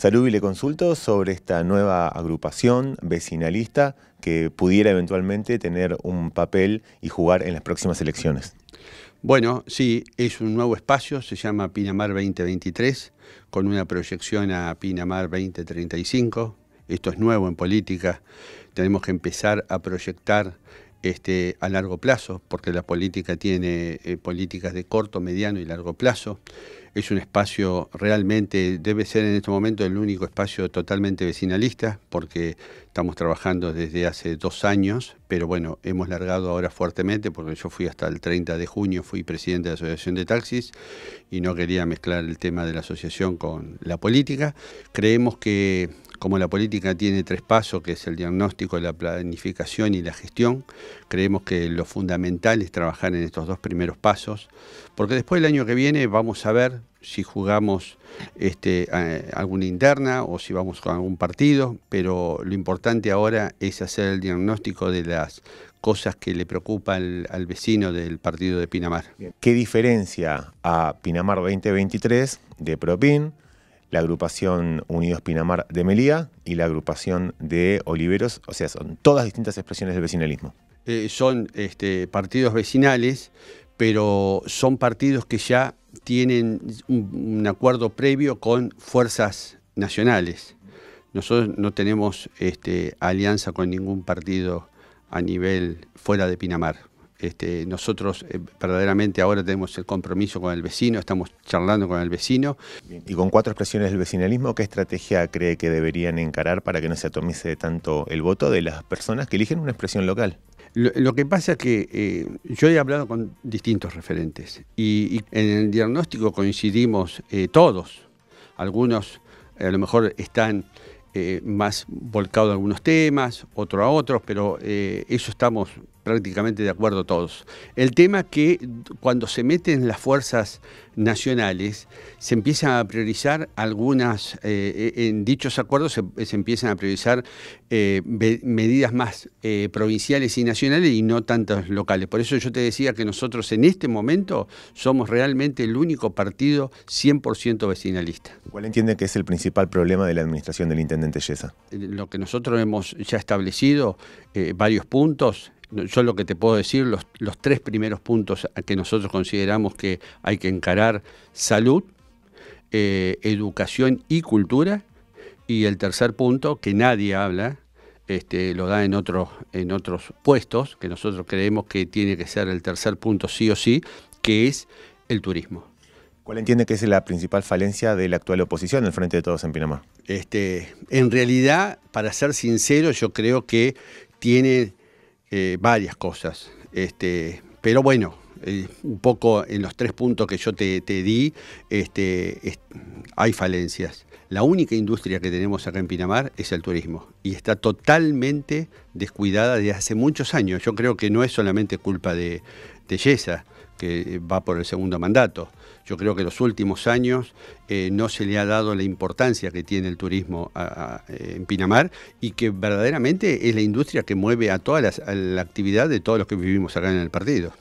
Salud y le consulto sobre esta nueva agrupación vecinalista que pudiera eventualmente tener un papel y jugar en las próximas elecciones. Bueno, sí, es un nuevo espacio, se llama Pinamar 2023, con una proyección a Pinamar 2035. Esto es nuevo en política. Tenemos que empezar a proyectar este, a largo plazo, porque la política tiene eh, políticas de corto, mediano y largo plazo es un espacio realmente, debe ser en este momento el único espacio totalmente vecinalista, porque estamos trabajando desde hace dos años, pero bueno, hemos largado ahora fuertemente, porque yo fui hasta el 30 de junio, fui presidente de la Asociación de Taxis y no quería mezclar el tema de la asociación con la política. Creemos que como la política tiene tres pasos, que es el diagnóstico, la planificación y la gestión, creemos que lo fundamental es trabajar en estos dos primeros pasos, porque después el año que viene vamos a ver si jugamos este, alguna interna o si vamos con algún partido, pero lo importante ahora es hacer el diagnóstico de las cosas que le preocupan al, al vecino del partido de Pinamar. ¿Qué diferencia a Pinamar 2023 de Propin? la agrupación Unidos Pinamar de Melía y la agrupación de Oliveros, o sea, son todas distintas expresiones del vecinalismo. Eh, son este, partidos vecinales, pero son partidos que ya tienen un, acuerdo previo con fuerzas nacionales. Nosotros no tenemos este, alianza con ningún partido a nivel fuera de Pinamar. Este, nosotros eh, verdaderamente ahora tenemos el compromiso con el vecino, estamos charlando con el vecino. Y con cuatro expresiones del vecinalismo, ¿qué estrategia cree que deberían encarar para que no se atomice tanto el voto de las personas que eligen una expresión local? Lo, que pasa es que eh, yo he hablado con distintos referentes y, en el diagnóstico coincidimos eh, todos. Algunos a lo mejor están eh, más volcado a algunos temas, otro a otros, pero eh, eso estamos prácticamente de acuerdo todos. El tema es que cuando se meten las fuerzas nacionales, se empiezan a priorizar algunas, eh, e, en dichos acuerdos se, se empiezan a priorizar medidas más provinciales y nacionales y no tantas locales. Por eso yo te decía que nosotros en este momento somos realmente el único partido 100% vecinalista. ¿Cuál entiende que es el principal problema de la administración del intendente? Eh, lo que nosotros hemos ya establecido, eh, varios puntos, yo lo que te puedo decir, los, tres primeros puntos que nosotros consideramos que hay que encarar, salud, eh, educación y cultura, y el tercer punto, que nadie habla, este, lo da en otros, en otros puestos, que nosotros creemos que tiene que ser el tercer punto sí o sí, que es el turismo. ¿Cuál entiende que es la principal falencia de la actual oposición el Frente de Todos en Pinamar? Este, en realidad, para ser sincero, yo creo que tiene eh, varias cosas. Este, pero bueno, eh, un poco en los tres puntos que yo te, di, este, hay falencias. La única industria que tenemos acá en Pinamar es el turismo y está totalmente descuidada desde hace muchos años. Yo creo que no es solamente culpa de, de Yesa que eh, va por el segundo mandato. Yo creo que en los últimos años eh, no se le ha dado la importancia que tiene el turismo eh, en Pinamar y que verdaderamente es la industria que mueve a toda la actividad de todos los que vivimos acá en el partido.